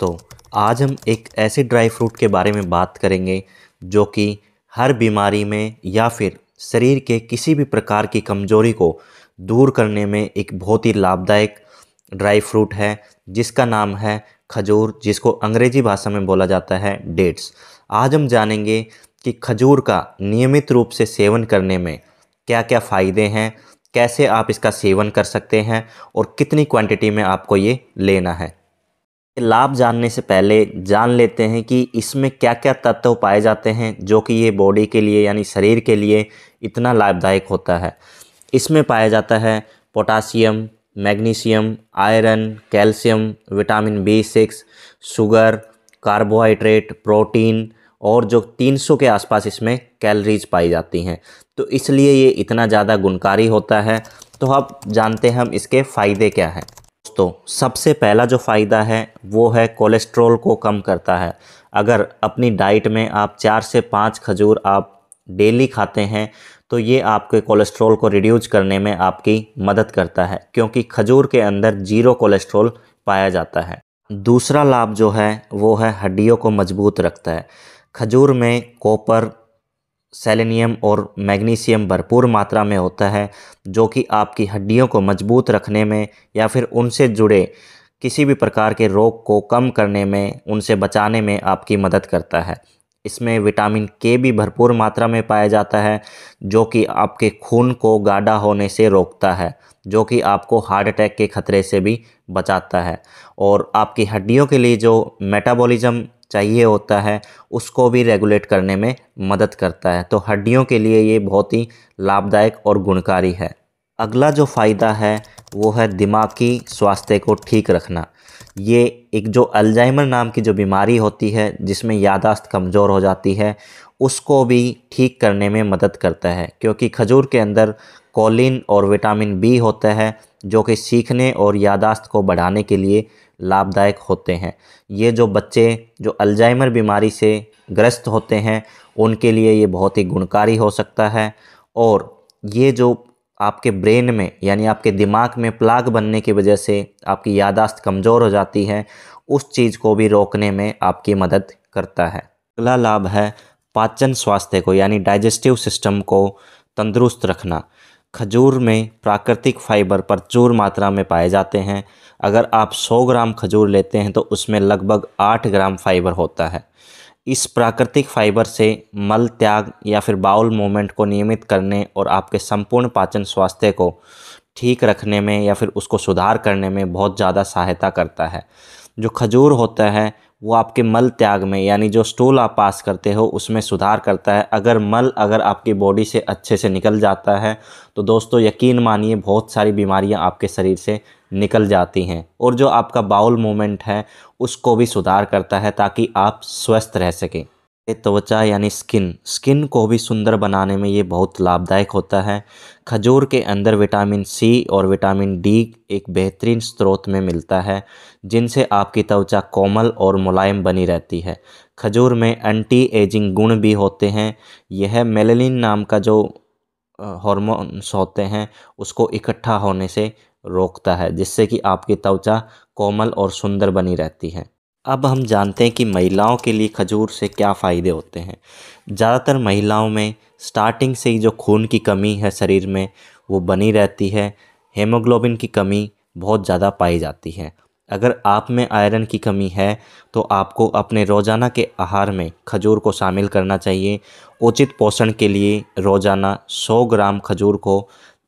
दोस्तों आज हम एक ऐसे ड्राई फ्रूट के बारे में बात करेंगे जो कि हर बीमारी में या फिर शरीर के किसी भी प्रकार की कमजोरी को दूर करने में एक बहुत ही लाभदायक ड्राई फ्रूट है जिसका नाम है खजूर जिसको अंग्रेजी भाषा में बोला जाता है डेट्स आज हम जानेंगे कि खजूर का नियमित रूप से सेवन करने में क्या क्या फ़ायदे हैं कैसे आप इसका सेवन कर सकते हैं और कितनी क्वांटिटी में आपको ये लेना है लाभ जानने से पहले जान लेते हैं कि इसमें क्या क्या तत्व पाए जाते हैं जो कि ये बॉडी के लिए यानी शरीर के लिए इतना लाभदायक होता है इसमें पाया जाता है potassium magnesium iron calcium vitamin B six sugar carbohydrate protein और जो 300 के आसपास इसमें कैलरीज पाई जाती हैं तो इसलिए ये इतना ज़्यादा गुणकारी होता है तो अब जानते हैं हम इसके फ़ायदे क्या हैं दोस्तों सबसे पहला जो फ़ायदा है वो है कोलेस्ट्रॉल को कम करता है अगर अपनी डाइट में आप चार से पाँच खजूर आप डेली खाते हैं तो ये आपके कोलेस्ट्रॉल को रिड्यूज करने में आपकी मदद करता है क्योंकि खजूर के अंदर जीरो कोलेस्ट्रॉल पाया जाता है दूसरा लाभ जो है वो है हड्डियों को मजबूत रखता है खजूर में कॉपर सेलेनियम और मैग्नीशियम भरपूर मात्रा में होता है जो कि आपकी हड्डियों को मजबूत रखने में या फिर उनसे जुड़े किसी भी प्रकार के रोग को कम करने में उनसे बचाने में आपकी मदद करता है इसमें विटामिन के भी भरपूर मात्रा में पाया जाता है जो कि आपके खून को गाढ़ा होने से रोकता है जो कि आपको हार्ट अटैक के खतरे से भी बचाता है और आपकी हड्डियों के लिए जो मेटाबॉलिज्म चाहिए होता है उसको भी रेगुलेट करने में मदद करता है तो हड्डियों के लिए ये बहुत ही लाभदायक और गुणकारी है अगला जो फ़ायदा है वो है दिमागी स्वास्थ्य को ठीक रखना ये एक जो अल्जाइमर नाम की जो बीमारी होती है जिसमें यादाश्त कमज़ोर हो जाती है उसको भी ठीक करने में मदद करता है क्योंकि खजूर के अंदर कोलिन और विटामिन बी होता है जो कि सीखने और यादाश्त को बढ़ाने के लिए लाभदायक होते हैं ये जो बच्चे जो अल्जाइमर बीमारी से ग्रस्त होते हैं उनके लिए ये बहुत ही गुणकारी हो सकता है और ये जो आपके ब्रेन में यानी आपके दिमाग में प्लाग बनने की वजह से आपकी यादाश्त कमज़ोर हो जाती है उस चीज़ को भी रोकने में आपकी मदद करता है अगला लाभ है पाचन स्वास्थ्य को यानी डाइजेस्टिव सिस्टम को तंदुरुस्त रखना खजूर में प्राकृतिक फाइबर प्रचुर मात्रा में पाए जाते हैं अगर आप 100 ग्राम खजूर लेते हैं तो उसमें लगभग 8 ग्राम फाइबर होता है इस प्राकृतिक फाइबर से मल त्याग या फिर बाउल मूवमेंट को नियमित करने और आपके संपूर्ण पाचन स्वास्थ्य को ठीक रखने में या फिर उसको सुधार करने में बहुत ज़्यादा सहायता करता है जो खजूर होता है वो आपके मल त्याग में यानी जो स्टूल आप पास करते हो उसमें सुधार करता है अगर मल अगर आपकी बॉडी से अच्छे से निकल जाता है तो दोस्तों यकीन मानिए बहुत सारी बीमारियां आपके शरीर से निकल जाती हैं और जो आपका बाउल मूवमेंट है उसको भी सुधार करता है ताकि आप स्वस्थ रह सकें त्वचा तो यानी स्किन स्किन को भी सुंदर बनाने में ये बहुत लाभदायक होता है खजूर के अंदर विटामिन सी और विटामिन डी एक बेहतरीन स्रोत में मिलता है जिनसे आपकी त्वचा कोमल और मुलायम बनी रहती है खजूर में एंटी एजिंग गुण भी होते हैं यह मेलेलिन नाम का जो हॉर्मोन्स होते हैं उसको इकट्ठा होने से रोकता है जिससे कि आपकी त्वचा कोमल और सुंदर बनी रहती है अब हम जानते हैं कि महिलाओं के लिए खजूर से क्या फ़ायदे होते हैं ज़्यादातर महिलाओं में स्टार्टिंग से ही जो खून की कमी है शरीर में वो बनी रहती है हेमोग्लोबिन की कमी बहुत ज़्यादा पाई जाती है अगर आप में आयरन की कमी है तो आपको अपने रोज़ाना के आहार में खजूर को शामिल करना चाहिए उचित पोषण के लिए रोज़ाना 100 ग्राम खजूर को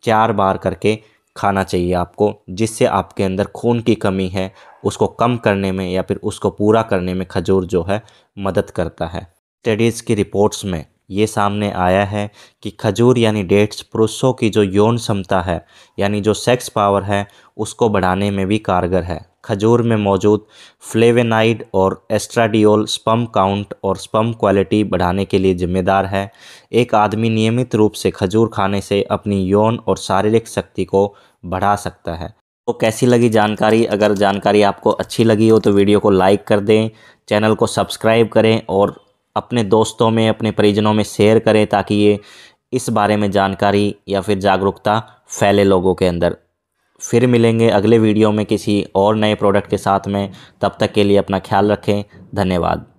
चार बार करके खाना चाहिए आपको जिससे आपके अंदर खून की कमी है उसको कम करने में या फिर उसको पूरा करने में खजूर जो है मदद करता है स्टडीज़ की रिपोर्ट्स में ये सामने आया है कि खजूर यानी डेट्स पुरुषों की जो यौन क्षमता है यानी जो सेक्स पावर है उसको बढ़ाने में भी कारगर है खजूर में मौजूद फ्लेवेनाइड और एस्ट्राडियोल स्पम काउंट और स्पम क्वालिटी बढ़ाने के लिए जिम्मेदार है एक आदमी नियमित रूप से खजूर खाने से अपनी यौन और शारीरिक शक्ति को बढ़ा सकता है तो कैसी लगी जानकारी अगर जानकारी आपको अच्छी लगी हो तो वीडियो को लाइक कर दें चैनल को सब्सक्राइब करें और अपने दोस्तों में अपने परिजनों में शेयर करें ताकि ये इस बारे में जानकारी या फिर जागरूकता फैले लोगों के अंदर फिर मिलेंगे अगले वीडियो में किसी और नए प्रोडक्ट के साथ में तब तक के लिए अपना ख्याल रखें धन्यवाद